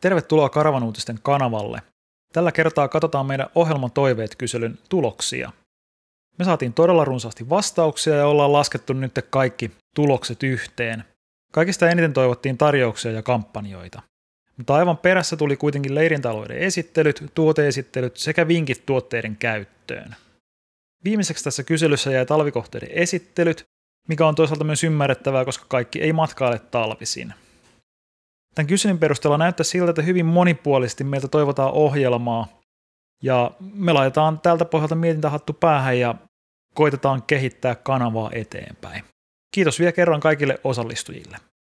Tervetuloa Karavanuutisten kanavalle. Tällä kertaa katsotaan meidän ohjelman toiveet kyselyn tuloksia. Me saatiin todella runsaasti vastauksia ja ollaan laskettu nyt kaikki tulokset yhteen. Kaikista eniten toivottiin tarjouksia ja kampanjoita. Mutta aivan perässä tuli kuitenkin leirintäalueiden esittelyt, tuoteesittelyt sekä vinkit tuotteiden käyttöön. Viimeiseksi tässä kyselyssä jäi talvikohteiden esittelyt, mikä on toisaalta myös ymmärrettävää, koska kaikki ei matkaile talvisin. Tämän kyselyn perusteella näyttää siltä, että hyvin monipuolisesti meiltä toivotaan ohjelmaa, ja me laitetaan tältä pohjalta mietintähattu päähän ja koitetaan kehittää kanavaa eteenpäin. Kiitos vielä kerran kaikille osallistujille.